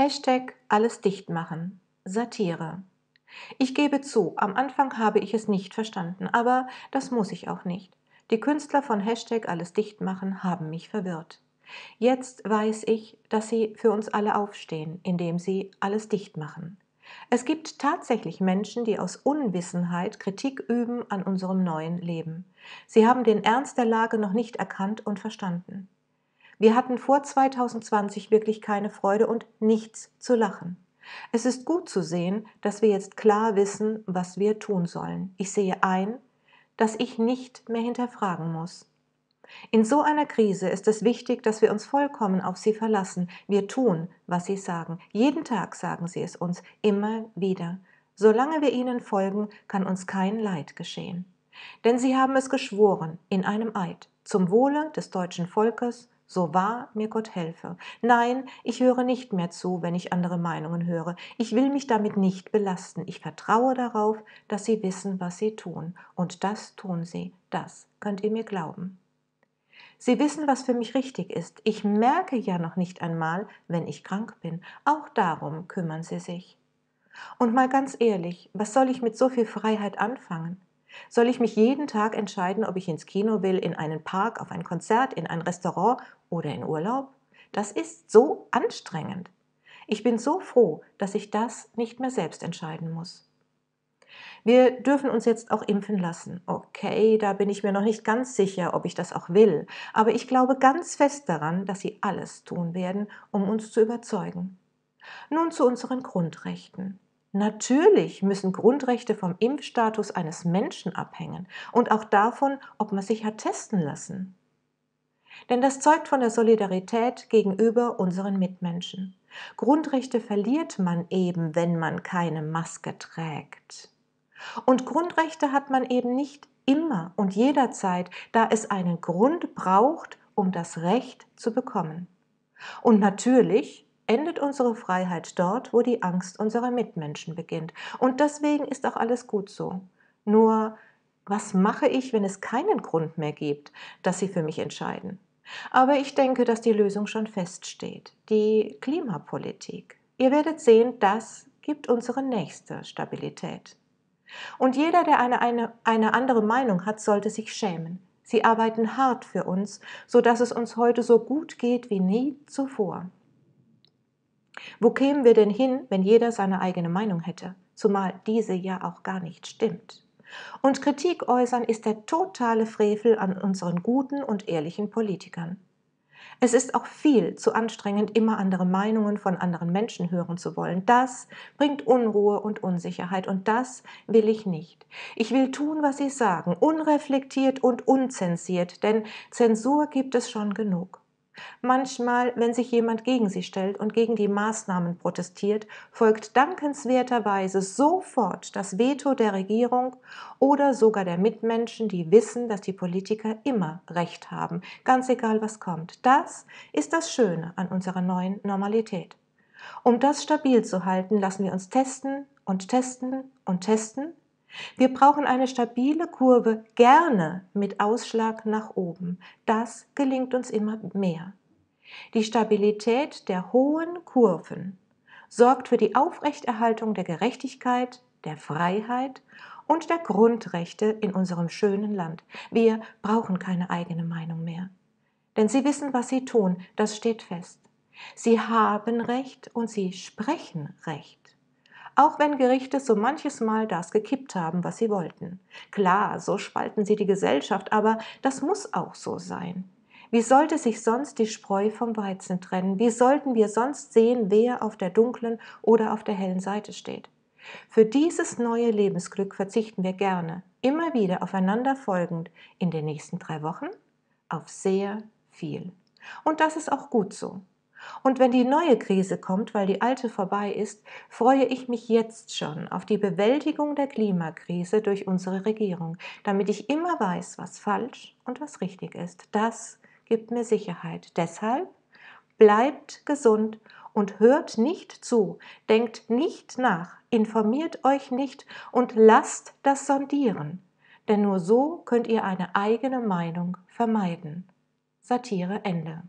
Hashtag alles dicht machen. Satire. Ich gebe zu, am Anfang habe ich es nicht verstanden, aber das muss ich auch nicht. Die Künstler von Hashtag alles dicht machen haben mich verwirrt. Jetzt weiß ich, dass sie für uns alle aufstehen, indem sie alles dicht machen. Es gibt tatsächlich Menschen, die aus Unwissenheit Kritik üben an unserem neuen Leben. Sie haben den Ernst der Lage noch nicht erkannt und verstanden. Wir hatten vor 2020 wirklich keine Freude und nichts zu lachen. Es ist gut zu sehen, dass wir jetzt klar wissen, was wir tun sollen. Ich sehe ein, dass ich nicht mehr hinterfragen muss. In so einer Krise ist es wichtig, dass wir uns vollkommen auf sie verlassen. Wir tun, was sie sagen. Jeden Tag sagen sie es uns, immer wieder. Solange wir ihnen folgen, kann uns kein Leid geschehen. Denn sie haben es geschworen in einem Eid zum Wohle des deutschen Volkes so wahr mir Gott helfe. Nein, ich höre nicht mehr zu, wenn ich andere Meinungen höre. Ich will mich damit nicht belasten. Ich vertraue darauf, dass sie wissen, was sie tun. Und das tun sie. Das könnt ihr mir glauben. Sie wissen, was für mich richtig ist. Ich merke ja noch nicht einmal, wenn ich krank bin. Auch darum kümmern sie sich. Und mal ganz ehrlich, was soll ich mit so viel Freiheit anfangen? Soll ich mich jeden Tag entscheiden, ob ich ins Kino will, in einen Park, auf ein Konzert, in ein Restaurant oder in Urlaub? Das ist so anstrengend. Ich bin so froh, dass ich das nicht mehr selbst entscheiden muss. Wir dürfen uns jetzt auch impfen lassen. Okay, da bin ich mir noch nicht ganz sicher, ob ich das auch will, aber ich glaube ganz fest daran, dass sie alles tun werden, um uns zu überzeugen. Nun zu unseren Grundrechten. Natürlich müssen Grundrechte vom Impfstatus eines Menschen abhängen und auch davon, ob man sich hat testen lassen. Denn das zeugt von der Solidarität gegenüber unseren Mitmenschen. Grundrechte verliert man eben, wenn man keine Maske trägt. Und Grundrechte hat man eben nicht immer und jederzeit, da es einen Grund braucht, um das Recht zu bekommen. Und natürlich endet unsere Freiheit dort, wo die Angst unserer Mitmenschen beginnt. Und deswegen ist auch alles gut so. Nur, was mache ich, wenn es keinen Grund mehr gibt, dass sie für mich entscheiden? Aber ich denke, dass die Lösung schon feststeht. Die Klimapolitik. Ihr werdet sehen, das gibt unsere nächste Stabilität. Und jeder, der eine, eine, eine andere Meinung hat, sollte sich schämen. Sie arbeiten hart für uns, sodass es uns heute so gut geht wie nie zuvor. Wo kämen wir denn hin, wenn jeder seine eigene Meinung hätte, zumal diese ja auch gar nicht stimmt? Und Kritik äußern ist der totale Frevel an unseren guten und ehrlichen Politikern. Es ist auch viel zu anstrengend, immer andere Meinungen von anderen Menschen hören zu wollen. Das bringt Unruhe und Unsicherheit und das will ich nicht. Ich will tun, was sie sagen, unreflektiert und unzensiert, denn Zensur gibt es schon genug. Manchmal, wenn sich jemand gegen sie stellt und gegen die Maßnahmen protestiert, folgt dankenswerterweise sofort das Veto der Regierung oder sogar der Mitmenschen, die wissen, dass die Politiker immer Recht haben, ganz egal was kommt. Das ist das Schöne an unserer neuen Normalität. Um das stabil zu halten, lassen wir uns testen und testen und testen wir brauchen eine stabile Kurve, gerne mit Ausschlag nach oben. Das gelingt uns immer mehr. Die Stabilität der hohen Kurven sorgt für die Aufrechterhaltung der Gerechtigkeit, der Freiheit und der Grundrechte in unserem schönen Land. Wir brauchen keine eigene Meinung mehr. Denn sie wissen, was sie tun, das steht fest. Sie haben Recht und sie sprechen Recht auch wenn Gerichte so manches Mal das gekippt haben, was sie wollten. Klar, so spalten sie die Gesellschaft, aber das muss auch so sein. Wie sollte sich sonst die Spreu vom Weizen trennen? Wie sollten wir sonst sehen, wer auf der dunklen oder auf der hellen Seite steht? Für dieses neue Lebensglück verzichten wir gerne, immer wieder aufeinander folgend, in den nächsten drei Wochen auf sehr viel. Und das ist auch gut so. Und wenn die neue Krise kommt, weil die alte vorbei ist, freue ich mich jetzt schon auf die Bewältigung der Klimakrise durch unsere Regierung, damit ich immer weiß, was falsch und was richtig ist. Das gibt mir Sicherheit. Deshalb bleibt gesund und hört nicht zu, denkt nicht nach, informiert euch nicht und lasst das sondieren. Denn nur so könnt ihr eine eigene Meinung vermeiden. Satire Ende.